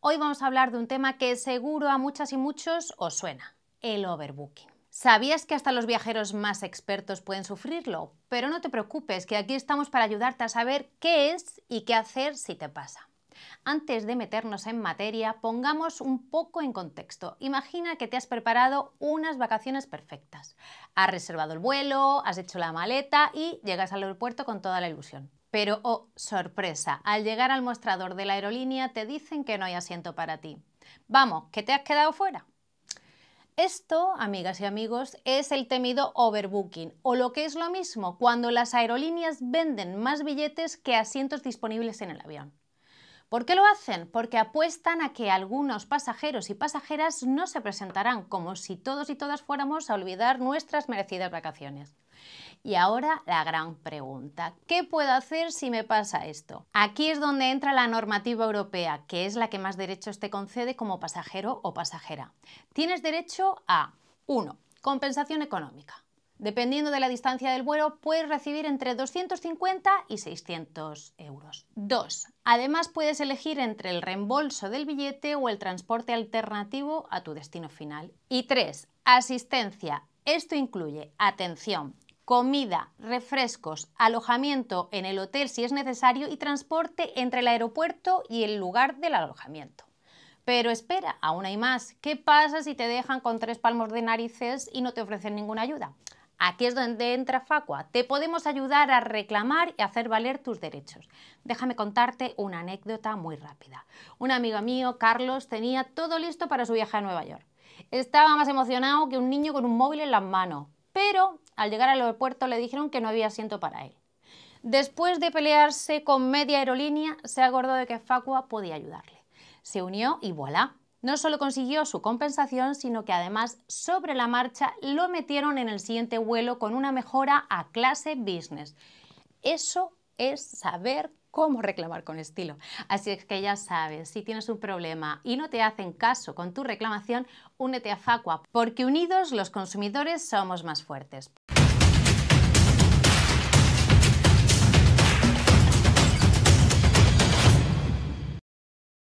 Hoy vamos a hablar de un tema que seguro a muchas y muchos os suena, el overbooking. ¿Sabías que hasta los viajeros más expertos pueden sufrirlo? Pero no te preocupes, que aquí estamos para ayudarte a saber qué es y qué hacer si te pasa. Antes de meternos en materia, pongamos un poco en contexto. Imagina que te has preparado unas vacaciones perfectas. Has reservado el vuelo, has hecho la maleta y llegas al aeropuerto con toda la ilusión. Pero, oh, sorpresa, al llegar al mostrador de la aerolínea te dicen que no hay asiento para ti. Vamos, que te has quedado fuera. Esto, amigas y amigos, es el temido overbooking, o lo que es lo mismo, cuando las aerolíneas venden más billetes que asientos disponibles en el avión. ¿Por qué lo hacen? Porque apuestan a que algunos pasajeros y pasajeras no se presentarán, como si todos y todas fuéramos a olvidar nuestras merecidas vacaciones. Y ahora la gran pregunta, ¿qué puedo hacer si me pasa esto? Aquí es donde entra la normativa europea, que es la que más derechos te concede como pasajero o pasajera. Tienes derecho a 1. Compensación económica. Dependiendo de la distancia del vuelo, puedes recibir entre 250 y 600 euros. 2. Además, puedes elegir entre el reembolso del billete o el transporte alternativo a tu destino final. Y 3. Asistencia. Esto incluye atención, comida, refrescos, alojamiento en el hotel si es necesario y transporte entre el aeropuerto y el lugar del alojamiento. Pero espera, aún hay más. ¿Qué pasa si te dejan con tres palmos de narices y no te ofrecen ninguna ayuda? Aquí es donde entra Facua. Te podemos ayudar a reclamar y hacer valer tus derechos. Déjame contarte una anécdota muy rápida. Un amigo mío, Carlos, tenía todo listo para su viaje a Nueva York. Estaba más emocionado que un niño con un móvil en las manos, pero al llegar al aeropuerto le dijeron que no había asiento para él. Después de pelearse con media aerolínea, se acordó de que Facua podía ayudarle. Se unió y voilà, no solo consiguió su compensación, sino que además sobre la marcha lo metieron en el siguiente vuelo con una mejora a clase business. Eso es saber cómo reclamar con estilo. Así es que ya sabes, si tienes un problema y no te hacen caso con tu reclamación, únete a Facua, porque unidos los consumidores somos más fuertes.